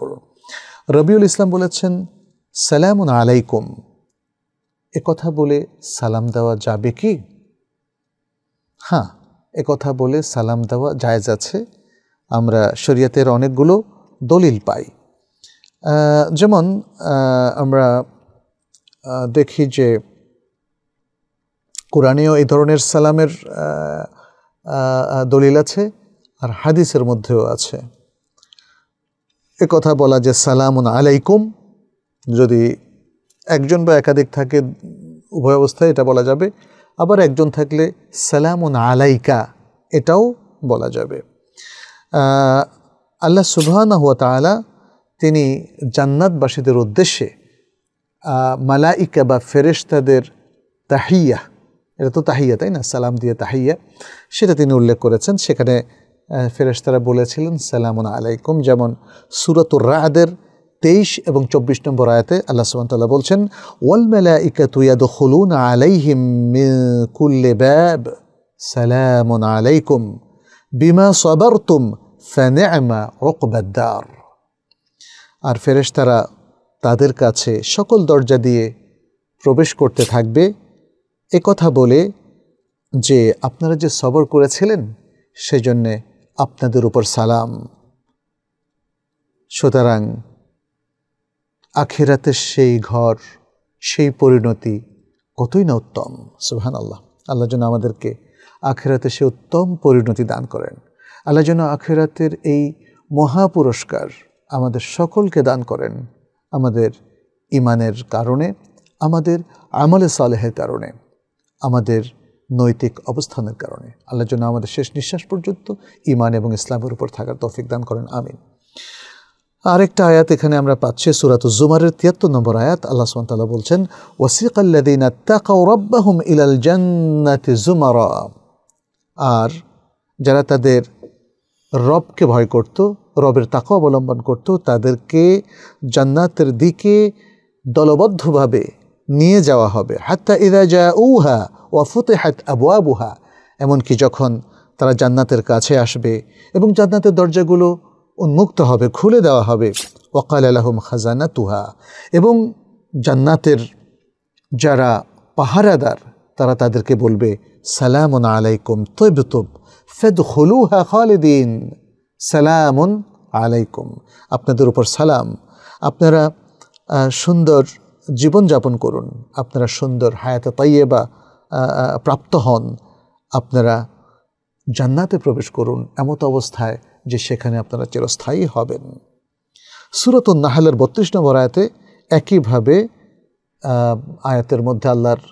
করো রবিউল ইসলাম বলেছেন সালাম আলাইকুম কথা বলে সালাম দেওয়া যাবে কি হ্যাঁ কথা বলে সালাম দেওয়া জায়জ আছে আমরা শরীয়তের অনেকগুলো দলিল পাই যেমন আমরা দেখি যে কোরআনেও এই ধরনের সালামের দলিল আছে আর হাদিসের মধ্যেও আছে কথা বলা যে সালামুন আলাইকুম যদি একজন বা একাধিক থাকে উভয় অবস্থায় এটা বলা যাবে আবার একজন থাকলে সালামুন আলাইকা এটাও বলা যাবে আল্লাহ সুবহানা হুয়া তালা তিনি জান্নাতবাসীদের উদ্দেশ্যে মালাইকা বা ফেরেশতাদের তাহিয়া এটা তো তাহিয়া তাই না সালাম দিয়ে তাহিয়া সেটা তিনি উল্লেখ করেছেন সেখানে ফেরেশতারা বলেছিলেন সালামুন আলাইকুম যেমন সুরত রাহাদের তেইশ এবং চব্বিশ নম্বর আয়াতে আল্লাহ সুবাহতাল্লাহ বলছেন ওয়াল মেলা ইকাতুয়াদ হলুন আলাইহিম কুল্লে ব্যাব সালামুন আলাইকুম বিমা সবারতুম ফ্যানেমা রকবাদ্দার আর ফেরেশতারা তাদের কাছে সকল দরজা দিয়ে প্রবেশ করতে থাকবে এ কথা বলে যে আপনারা যে সবর করেছিলেন সেজন্যে আপনাদের উপর সালাম সুতরাং আখেরাতে সেই ঘর সেই পরিণতি কতই না উত্তম সুহান আল্লাহ আল্লাহ যেন আমাদেরকে আখেরাতে সে উত্তম পরিণতি দান করেন আল্লাহ যেন আখেরাতের এই মহা পুরস্কার আমাদের সকলকে দান করেন আমাদের ইমানের কারণে আমাদের আমলে সালেহের কারণে আমাদের নৈতিক অবস্থানের কারণে আল্লাহ জন্য আমাদের শেষ নিঃশ্বাস পর্যন্ত ইমান এবং ইসলামের উপর থাকার তৌফিক দান করেন আমিন আরেকটা আয়াত এখানে আমরা পাচ্ছি সুরাত জুমারের তিয়াত্তর নম্বর আয়াত আল্লাহ সুমতাল্লাহ বলছেন ওয়াসিকাল্লাদিন তাকাউরাব্বাহুম ইলাল জান্নাতি জুমারা আর যারা তাদের রবকে ভয় করত রবের তাকে অবলম্বন করত তাদেরকে জান্নাতের দিকে দলবদ্ধভাবে নিয়ে যাওয়া হবে হাত্তা ইদা জা উহা ওয়া হাত আবুহা এমনকি যখন তারা জান্নাতের কাছে আসবে এবং জান্নাতের দরজাগুলো উন্মুক্ত হবে খুলে দেওয়া হবে ওকাল আলহম খাজানা তুহা এবং জান্নাতের যারা পাহারাদার তারা তাদেরকে বলবে সালাম আলাইকুম তৈব তুব ফেদ হলুহা খালেদিন সালাম আলাইকুম আপনাদের উপর সালাম আপনারা সুন্দর জীবনযাপন করুন আপনারা সুন্দর হায়াতে তাইয়ে বা প্রাপ্ত হন আপনারা জান্নাতে প্রবেশ করুন এমত অবস্থায় যে সেখানে আপনারা চিরস্থায়ী হবেন সুরত নাহালের বত্রিশ নম্বর আয়াতে একইভাবে আয়াতের মধ্যে আল্লাহর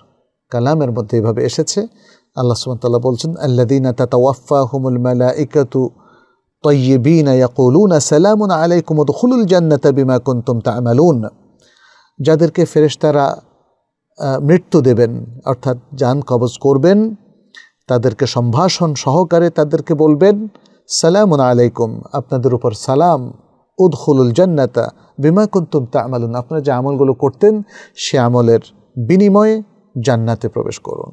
কালামের মধ্যে এভাবে এসেছে আল্লাহ সুমতাল্লাহ বলছেন আল্লাদিনা তাতাওয়াফা হুমুল মালা ইকাতু তৈবিনা ইয়াকুলুনা সালামুন আলাইকুম উদখুলুল জান্নাতা বিমা কুনতুম তা'মালুন যাদেরকে ফেরেশতারা মৃত্যু দেবেন অর্থাৎ যান কবজ করবেন তাদেরকে সম্ভাষণ সহকারে তাদেরকে বলবেন সালাম আলাইকুম আপনাদের উপর সালাম উদ্খুলুল জান্নাতা বিমা কুন্তুম তা আমালুন আপনারা যে আমলগুলো করতেন সে আমলের বিনিময়ে জান্নাতে প্রবেশ করুন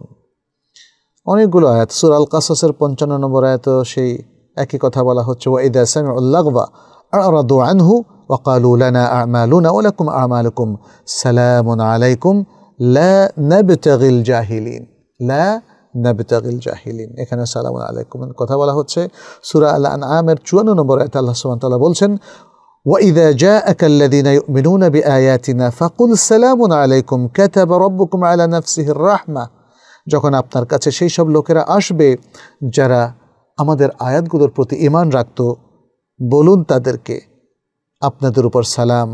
অনেকগুলো আয়াত সুরাল কাসাসের পঞ্চান্ন নম্বর আয়াত সেই একই কথা বলা হচ্ছে ওয়াইদা সামি উল্লাগবা আর আনহু وقالوا لنا أعمالنا ولكم أعمالكم سلام عليكم لا نبتغي الجاهلين لا নাবিতাগিল জাহিলিন এখানে সালাম আলাইকুম কথা বলা হচ্ছে সুরা আল আনআমের চুয়ান্ন নম্বর আয়তে আল্লাহ সুবহান তাআলা বলছেন وإذا جاءك الذين يؤمنون بآياتنا فقل سلام عليكم كتب ربكم على نفسه الرحمة যখন আপনার কাছে সেই সব লোকেরা আসবে যারা আমাদের আয়াতগুলোর প্রতি ইমান রাখত বলুন তাদেরকে আপনাদের উপর সালাম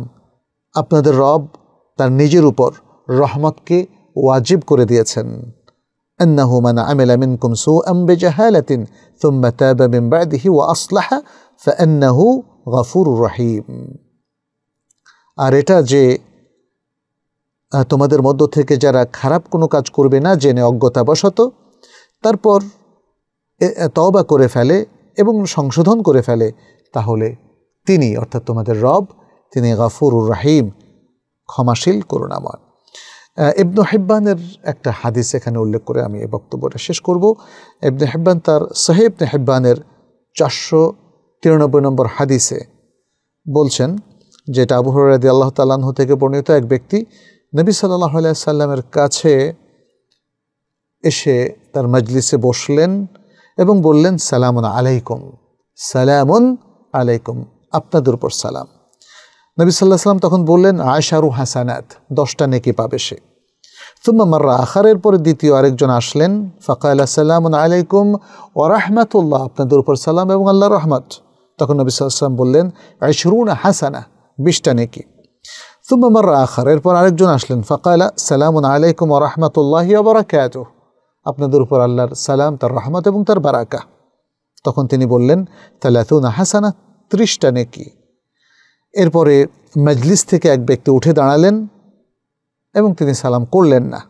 আপনাদের রব তার নিজের উপর রহমতকে ওয়াজিব করে দিয়েছেন أنه من عمل منكم سوءا بجهالة ثم تاب من بعده وأصلح فأنه غفور رحيم আর এটা যে তোমাদের মধ্য থেকে যারা খারাপ কোনো কাজ করবে না জেনে অজ্ঞতাবশত তারপর তওবা করে ফেলে এবং সংশোধন করে ফেলে তাহলে তিনি অর্থাৎ তোমাদের রব তিনি গাফুরুর রাহিম ক্ষমাশীল করুণাময় ইবনু হেব্বানের একটা হাদিস এখানে উল্লেখ করে আমি এই বক্তব্যটা শেষ করব ইবনে হেব্বান তার সাহেব হেব্বানের চারশো তিরানব্বই নম্বর হাদিসে বলছেন যেটা আবু হরাদি আল্লাহ তালাহ থেকে বর্ণিত এক ব্যক্তি নবী সাল্লাহ সাল্লামের কাছে এসে তার মজলিসে বসলেন এবং বললেন সালামুন আলাইকুম সালামুন আলাইকুম আপনাদের উপর সালাম নবী সাল্লাহ সাল্লাম তখন বললেন আয়শারু হাসানাত দশটা নেকি পাবে সে তুম্মা মার্রা আখারের পরে দ্বিতীয় আরেকজন আসলেন ফাকাইলা সাল্লাম আলাইকুম ও রাহমাতুল্লাহ আপনাদের উপর সালাম এবং আল্লাহ রহমত তখন নবী সাল্লাম বললেন আইশরুন হাসানা বিশটা নেকি তুম্মা মার্রা আখার এরপর আরেকজন আসলেন ফাকাইলা সালাম আলাইকুম ও রাহমাতুল্লাহ বারাকাত আপনাদের উপর আল্লাহর সালাম তার রহমত এবং তার বারাকা তখন তিনি বললেন তালাতুনা হাসানা সাঁত্রিশটা নেকি এরপরে মজলিস থেকে এক ব্যক্তি উঠে দাঁড়ালেন এবং তিনি সালাম করলেন না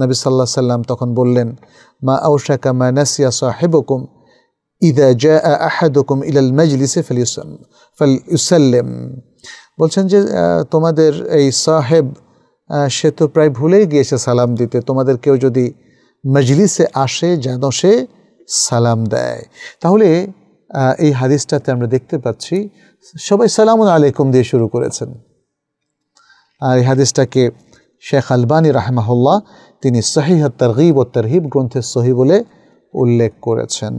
নবী সাল্লাহ সাল্লাম তখন বললেন মা আউশাকা মা নাসিয়া সাহেবকুম ইদা জা আহাদুকুম ইলাল মজলিসে ফেলিউসাম ফেল ইউসাল্লেম বলছেন যে তোমাদের এই সাহেব সে তো প্রায় ভুলেই গিয়েছে সালাম দিতে তোমাদের কেউ যদি মজলিসে আসে যেন সে সালাম দেয় তাহলে এই হাদিসটাতে আমরা দেখতে পাচ্ছি সবাই সালাম আলাইকুম দিয়ে শুরু করেছেন আর এই হাদিসটাকে শেখ আলবানী রাহমাহুল্লাহ তিনি সহি তরহিব ও তরহিব গ্রন্থের সহি বলে উল্লেখ করেছেন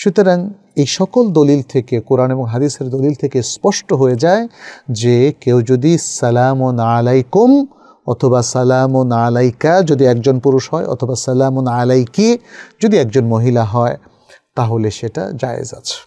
সুতরাং এই সকল দলিল থেকে কোরআন এবং হাদিসের দলিল থেকে স্পষ্ট হয়ে যায় যে কেউ যদি সালাম ও আলাইকুম অথবা সালাম ও আলাইকা যদি একজন পুরুষ হয় অথবা সালাম ও আলাইকি যদি একজন মহিলা হয় তাহলে সেটা জায়েজ আছে